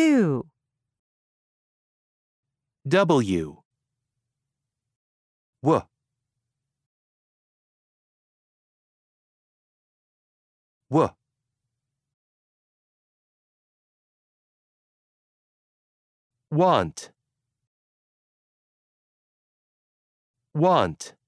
two. W. W. W. Want. Want.